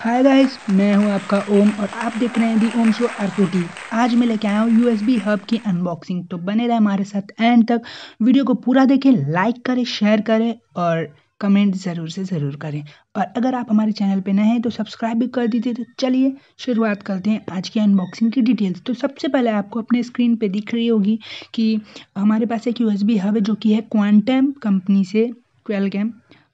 hi guys मैं हूं आपका ओम और आप देख रहे हैं दी ओम शो आर आज मैं लेके आया हूं यूएसबी हब की अनबॉक्सिंग तो बने रहे हमारे साथ एंड तक वीडियो को पूरा देखें लाइक करें शेयर करें और कमेंट ज़रूर से ज़रूर करें और अगर आप हमारे चैनल पे नए हैं तो सब्सक्राइब भी कर दीजिए तो चलिए शुरुआत करते हैं आज की अनबॉक्सिंग की डिटेल्स तो सबसे पहले आपको अपने स्क्रीन पे दिख रही होगी कि हमारे पास एक यूएसबी हब है जो कि है क्वांटम कंपनी से ट्वेल्व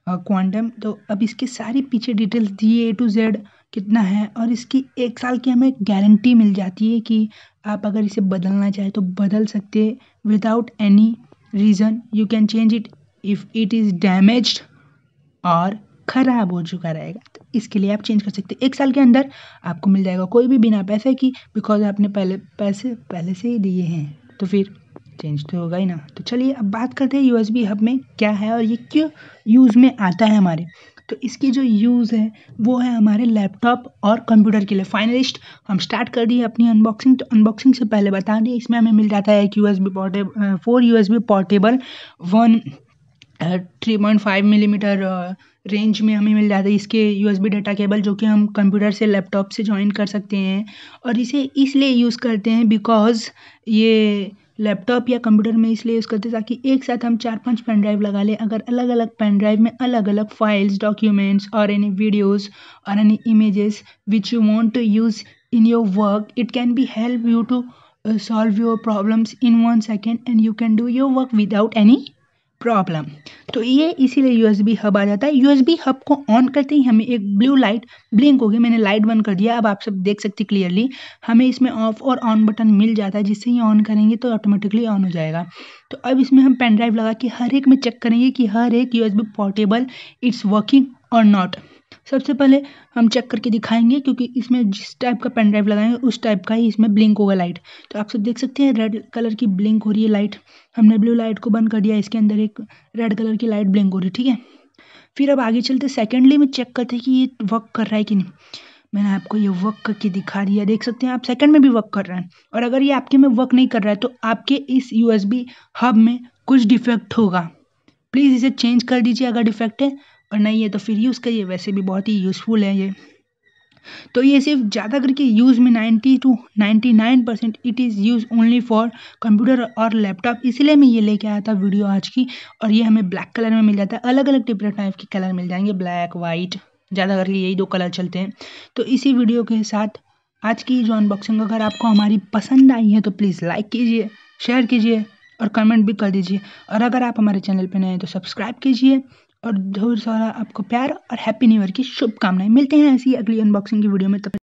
क्वांटम तो अब इसके सारी पीछे डिटेल्स दिए ए टू जेड कितना है और इसकी एक साल की हमें गारंटी मिल जाती है कि आप अगर इसे बदलना चाहें तो बदल सकते without any reason you can change it if it is damage और ख़राब हो चुका रहेगा तो इसके लिए आप चेंज कर सकते एक साल के अंदर आपको मिल जाएगा कोई भी बिना पैसे की बिकॉज आपने पहले पैसे पहले से ही दिए हैं तो फिर चेंज तो होगा ही ना तो चलिए अब बात करते हैं यूएसबी हब में क्या है और ये क्यों यूज़ में आता है हमारे तो इसकी जो यूज़ है वो है हमारे लैपटॉप और कंप्यूटर के लिए फाइनलिस्ट हम स्टार्ट कर दिए अपनी अनबॉक्सिंग तो अनबॉक्सिंग से पहले बता दें इसमें हमें मिल जाता है एक U S B portable four U S B portable one three point five millimetre range में हमें मिल जाता है इसके U S B data cable जो कि हम कंप्यूटर से लैपटॉप से ज्वाइन कर सकते हैं और इसे इसलिए यूज़ करते हैं बिकॉज़ ये लैपटॉप या कंप्यूटर में इसलिए यूज़ करते हैं ताकि एक साथ हम चार पांच पेन ड्राइव लगा लें अगर अलग अलग पेन ड्राइव में अलग अलग फाइल्स डॉक्यूमेंट्स और एनी वीडियोस और any images which you want to use in your work it can be help you to solve your problems in one second and you can do your work without any problem तो ये इसीलिए U S B hub आ जाता है U S B hub को on करते ही हमें एक ब्लू लाइट ब्लिंक होगी मैंने लाइट बंद कर दिया अब आप सब देख सकते क्लियरली हमें इसमें ऑफ और ऑन बटन मिल जाता है जिससे ये ऑन करेंगे तो ऑटोमेटिकली ऑन हो जाएगा तो अब इसमें हम पेन ड्राइव लगा के हर एक में चेक करेंगे कि हर एक U S B portable it's working और नॉट सबसे पहले हम चेक करके दिखाएंगे क्योंकि इसमें जिस टाइप का पेन ड्राइव लगाएंगे उस टाइप का ही इसमें ब्लिंक होगा लाइट तो आप सब देख सकते हैं रेड कलर की ब्लिंक हो रही है लाइट हमने ब्लू लाइट को बंद कर दिया इसके अंदर एक रेड कलर की लाइट ब्लिंक हो रही है ठीक है फिर अब आगे चलते सेकेंडली में चेक करते कि ये वर्क कर रहा है कि नहीं मैंने आपको ये वर्क करके दिखा दिया देख सकते हैं आप सेकंड में भी वर्क कर रहे हैं और अगर ये आपके में वर्क नहीं कर रहा है तो आपके इस यूएसबी हब में कुछ डिफेक्ट होगा प्लीज़ इसे चेंज कर दीजिए अगर डिफेक्ट है और नहीं है तो फिर यूज़ करिए वैसे भी बहुत ही यूज़फुल है ये तो ये सिर्फ ज़्यादा करके यूज़ में ninety two ninety nine percent it is use only for computer और लैपटॉप इसलिए मैं ये लेके आया था वीडियो आज की और ये हमें ब्लैक कलर में मिल जाता है अलग अलग डिफरेंट टाइप के कलर मिल जाएंगे ब्लैक वाइट ज़्यादा करके यही दो कलर चलते हैं तो इसी वीडियो के साथ आज की जो अनबॉक्सिंग अगर आपको हमारी पसंद आई है तो प्लीज़ लाइक कीजिए शेयर कीजिए और कमेंट भी कर दीजिए और अगर आप हमारे चैनल पर नए हैं तो सब्सक्राइब कीजिए और ढेर सारा आपको प्यार और हैप्पी न्यू ईयर की शुभकामनाएं मिलते हैं ऐसी अगली अनबॉक्सिंग की वीडियो में तब